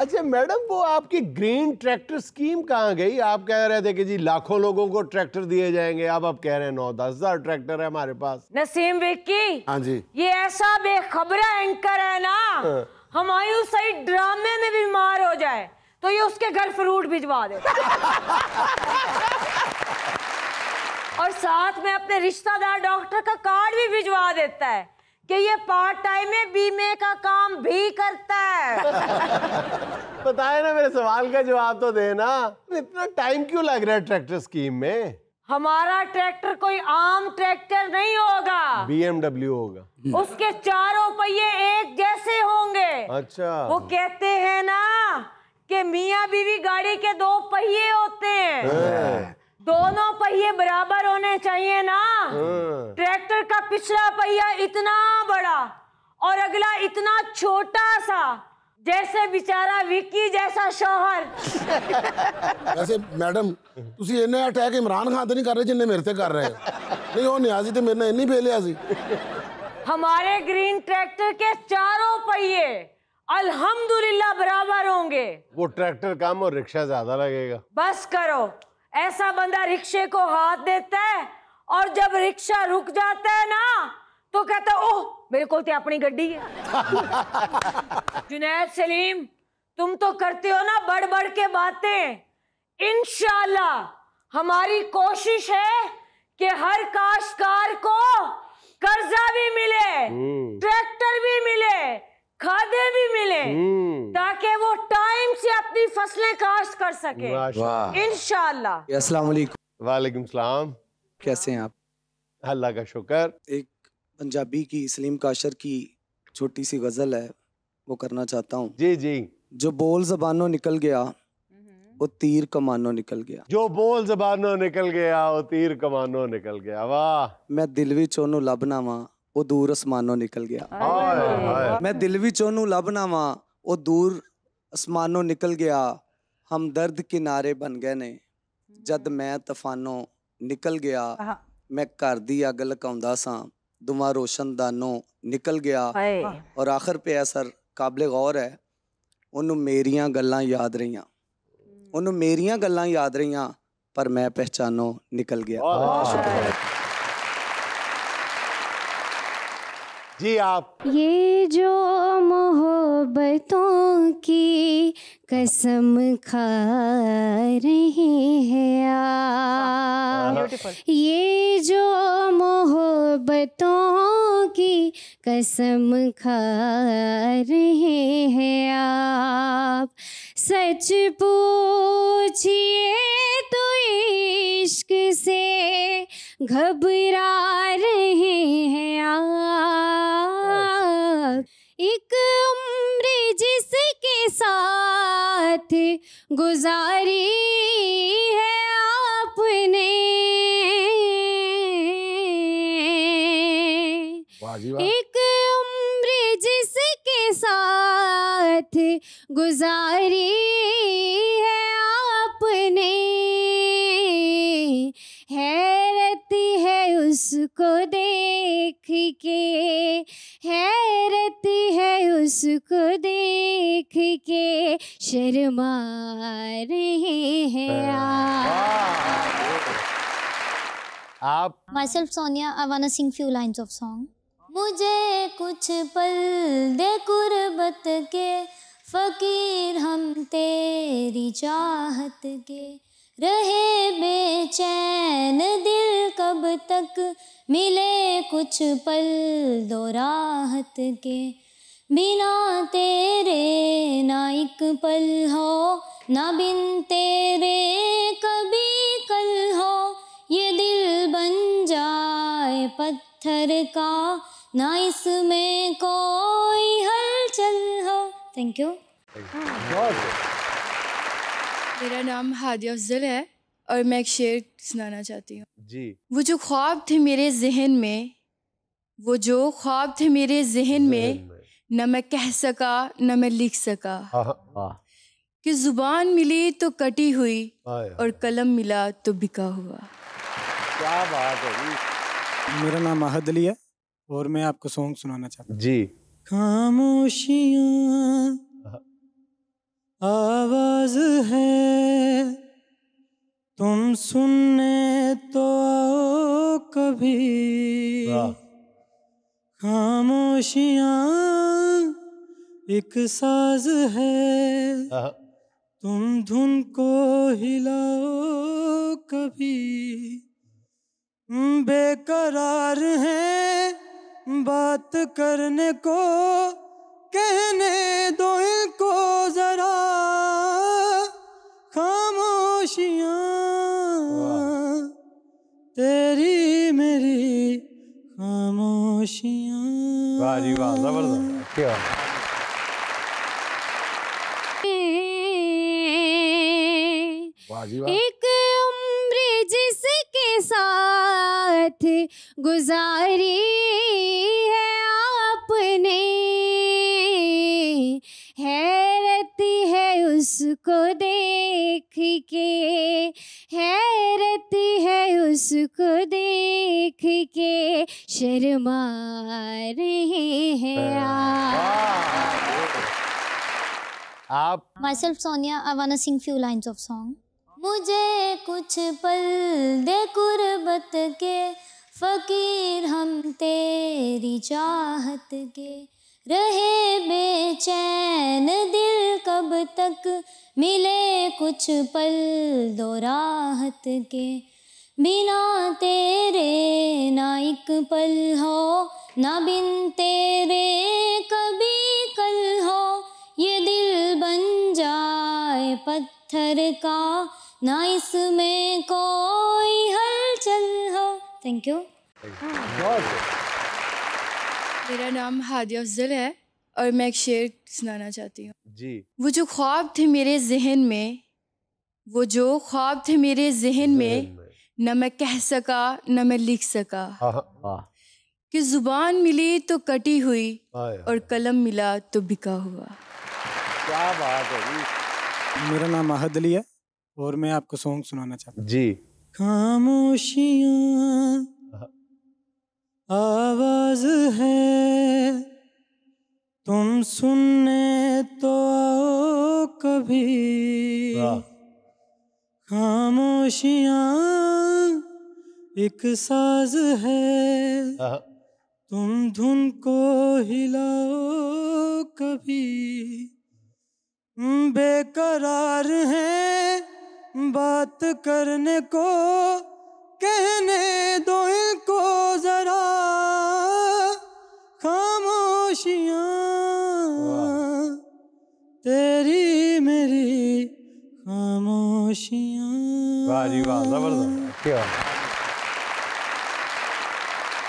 अच्छा मैडम वो आपकी ग्रीन ट्रैक्टर स्कीम कहाँ गई आप कह रहे थे कि जी लाखों लोगों को ट्रैक्टर दिए जाएंगे आप अब कह रहे हैं नौ दस हजार ट्रैक्टर है हमारे पास नसीम विक्की हाँ जी ये ऐसा बेखबरा एंकर है ना हाँ। हम आयु सही ड्रामे में बीमार हो जाए तो ये उसके घर फ्रूट भिजवा दे और साथ में अपने रिश्तेदार डॉक्टर का कार्ड भी भिजवा देता है कि ये पार्ट टाइम में बीमे का काम भी करता है बताया ना मेरे सवाल का जवाब तो देना इतना टाइम क्यों लग रहा है ट्रैक्टर स्कीम में हमारा ट्रैक्टर कोई आम ट्रैक्टर नहीं होगा बीएमडब्ल्यू होगा उसके चारों पहिए एक जैसे होंगे अच्छा वो कहते हैं ना कि मियाँ बीवी गाड़ी के दो पहिए होते हैं हाँ। दोनों पहिए बराबर होने चाहिए ना ट्रैक्टर हाँ। का पिछला पहिया इतना बड़ा और अगला इतना छोटा सा जैसे बेचारा विक्की जैसा शोहर वैसे मैडम ਤੁਸੀਂ ਇੰਨੇ ਅਟੈਕ ਇਮਰਾਨ ਖਾਨ ਤੇ ਨਹੀਂ ਕਰ ਰਹੇ ਜਿੰਨੇ ਮੇਰੇ ਤੇ ਕਰ ਰਹੇ ਨਹੀਂ ਉਹ ਨਿਆਜ਼ੀ ਤੇ ਮੇਰੇ ਨਾਲ ਇੰਨੀ ਬੇਲਿਆ ਸੀ हमारे ग्रीन ट्रैक्टर के चारों पहिए अल्हम्दुलिल्लाह बराबर होंगे वो ट्रैक्टर कम और रिक्शा ज्यादा लगेगा बस करो ऐसा बंदा रिक्शे को हाथ देता है और जब रिक्शा रुक जाता है ना तो कहता ओह मेरे को तो अपनी गड्डी है जुनैद सलीम तुम तो करते हो ना बढ़ बढ़ के बातें इनशाला हमारी कोशिश है कि हर काश्तकार को कर्जा भी मिले हम्म। ट्रैक्टर भी मिले खादे भी मिले हम्म। ताकि वो टाइम से अपनी फसलें काश्त कर सके इनशाला वालेकुम सलाम कैसे हैं आप अल्लाह का शुक्र एक पंजाबी की सलीम काशर की छोटी सी गज़ल है वो करना चाहता हूँ जी जी जो बोल जबानो हम्म। निकल गया वो तीर कमानो निकल गया जो बोल जबानो निकल गया वो तीर कमानो निकल गया वाह मैं दिल भी चोनू लभना वा वो दूर आसमानो निकल गया आए, आए। मैं दिल भी चोनू लभना वा वो दूर आसमानो निकल गया हम दर्द किनारे बन गए ने जद हम्म। मैं तफानों निकल गया मैं घर दी अग लगा सा दुमा रोशन दानों निकल गया और आखिर पे असर काबले गौर है उन्होंने मेरिया गल् याद रही मेरिया गल् याद रही पर मैं पहचानो निकल गया अच्छा। जी आप ये जो मोह मोहब्बतों की कसम खा रहे हैं आप ये जो मोहब्बतों की कसम खा रहे हैं आप सच पूछिए तो इश्क से घबरा रहे हैं आप एक साथ गुजारी है आपने एक उम्र जिसके साथ गुजारी है आपने हैरत है उसको देख के शर्मा रहे हैं आप myself Sonia I wanna sing few lines of song मुझे कुछ पल दे कुर्बत के फकीर हम तेरी चाहत के रहे बेचैन दिल कब तक मिले कुछ पल दो राहत के बिना तेरे ना एक पल हो ना बिन तेरे कभी कल हो ये दिल बन जाए पत्थर का ना इसमें कोई हलचल हो थैंक यू मेरा नाम हादिया अफजल है और मैं एक शेर सुनाना चाहती हूँ जी वो जो ख्वाब थे मेरे जहन में वो जो ख्वाब थे मेरे जहन में में न मैं कह सका न मैं लिख सका हाँ, हाँ, हाँ। कि जुबान मिली तो कटी हुई और कलम मिला तो बिका हुआ क्या बात है मेरा नाम अहद अली है और मैं आपको सॉन्ग सुनाना चाहता हूँ जी खामोशियाँ आवाज है तुम सुनने तो आओ कभी खामोशियाँ एक साज है हाँ। तुम धुन को हिलाओ कभी बेकरार है बात करने को कहने दो इनको जरा खामोशियाँ तेरी मेरी खामोशियाँ वाह जबरदस्त एक उम्र जिसके साथ गुजारी है आपने हैरत है उसको देख के हैरत है उसको देख के शर्मा रहे हैं आप myself sonia i want to sing few lines of song मुझे कुछ पल दे कुर्बत के फ़कीर हम तेरी चाहत के रहे बेचैन दिल कब तक मिले कुछ पल दो राहत के बिना तेरे ना एक पल हो ना बिन तेरे कभी कल हो ये दिल बन जाए पत्थर का ना इसमें कोई हलचल हो थैंक यू मेरा नाम हादी अफजल है और मैं एक शेर सुनाना चाहती हूँ जी वो जो ख्वाब थे मेरे जहन में वो जो ख्वाब थे मेरे जहन में न मैं कह सका न मैं लिख सका हाँ, हाँ, हाँ। कि जुबान मिली तो कटी हुई और कलम मिला तो बिका हुआ क्या बात है मेरा नाम अहद अली है और मैं आपको सॉन्ग सुनाना चाहता हूँ जी खामोशियाँ हाँ। आवाज है तुम सुनने तो आओ कभी खामोशियाँ एक साज है हाँ। तुम धुन को हिलाओ कभी बेकरार है बात करने को कहने दो इनको जरा खामोशियाँ तेरी मेरी खामोशियाँ वाह जी वाह जबरदस्त क्या